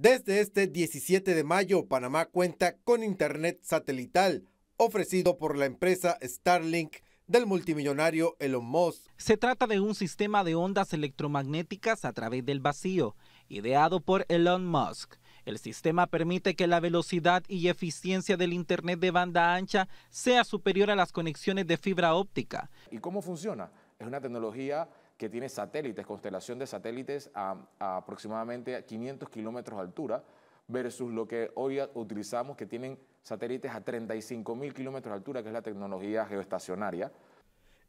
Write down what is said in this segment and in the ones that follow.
Desde este 17 de mayo, Panamá cuenta con Internet satelital ofrecido por la empresa Starlink del multimillonario Elon Musk. Se trata de un sistema de ondas electromagnéticas a través del vacío, ideado por Elon Musk. El sistema permite que la velocidad y eficiencia del Internet de banda ancha sea superior a las conexiones de fibra óptica. ¿Y cómo funciona? Es una tecnología que tiene satélites, constelación de satélites a, aproximadamente 500 kilómetros de altura, versus lo que hoy utilizamos, que tienen satélites a 35.000 kilómetros de altura, que es la tecnología geoestacionaria.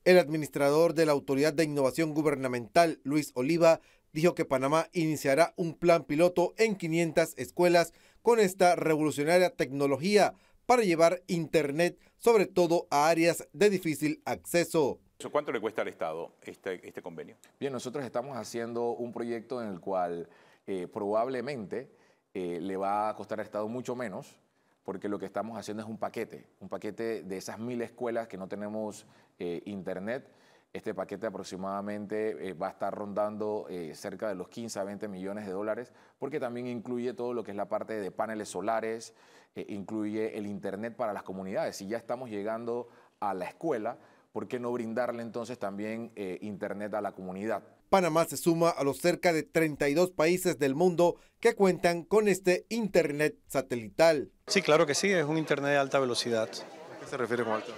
El administrador de la Autoridad de Innovación Gubernamental, Luis Oliva, dijo que Panamá iniciará un plan piloto en 500 escuelas con esta revolucionaria tecnología para llevar Internet sobre todo a áreas de difícil acceso. ¿Cuánto le cuesta al Estado este, este, convenio? Bien, nosotros estamos haciendo un proyecto en el cual eh, probablemente eh, le va a costar al Estado mucho menos, porque lo que estamos haciendo es un paquete, un paquete de esas mil escuelas que no tenemos eh, internet. Este paquete aproximadamente va a estar rondando cerca de los 15 a 20 millones de dólares, porque también incluye todo lo que es la parte de paneles solares, incluye el internet para las comunidades. Si ya estamos llegando a la escuela, ¿por qué no brindarle entonces también eh, Internet a la comunidad? Panamá se suma a los cerca de 32 países del mundo que cuentan con este Internet satelital. Sí, claro que sí, es un Internet de alta velocidad. ¿A qué se refiere con alta?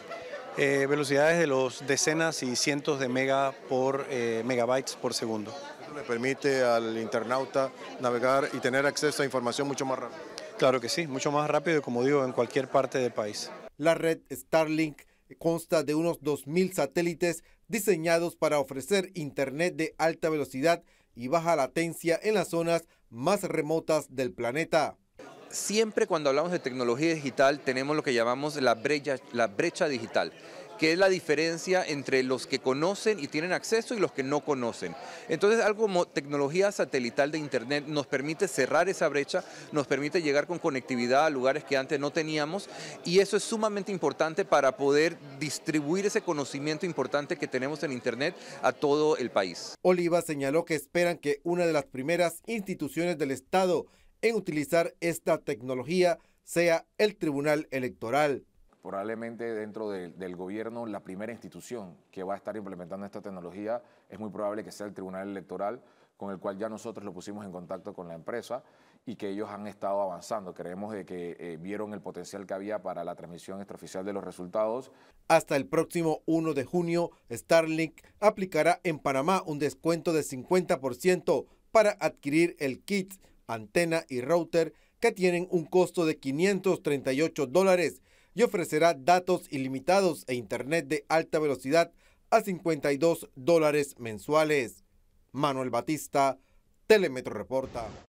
Eh, velocidades de los decenas y cientos de mega por eh, megabytes por segundo. Eso le permite al internauta navegar y tener acceso a información mucho más rápido. Claro que sí, mucho más rápido, como digo, en cualquier parte del país. La red Starlink consta de unos 2.000 satélites diseñados para ofrecer Internet de alta velocidad y baja latencia en las zonas más remotas del planeta siempre cuando hablamos de tecnología digital tenemos lo que llamamos la brecha, la brecha digital que es la diferencia entre los que conocen y tienen acceso y los que no conocen. Entonces, algo como tecnología satelital de Internet nos permite cerrar esa brecha, nos permite llegar con conectividad a lugares que antes no teníamos y eso es sumamente importante para poder distribuir ese conocimiento importante que tenemos en Internet a todo el país. Oliva señaló que esperan que una de las primeras instituciones del Estado en utilizar esta tecnología sea el Tribunal Electoral probablemente dentro del gobierno la primera institución que va a estar implementando esta tecnología es muy probable que sea el Tribunal Electoral, con el cual ya nosotros lo pusimos en contacto con la empresa y que ellos han estado avanzando. Creemos de que eh, vieron el potencial que había para la transmisión extraoficial de los resultados. Hasta el próximo 1 de junio, Starlink aplicará en Panamá un descuento de 50% para adquirir el kit, antena y router que tienen un costo de 538 dólares y ofrecerá datos ilimitados e Internet de alta velocidad a 52 dólares mensuales. Manuel Batista, Telemetro Reporta.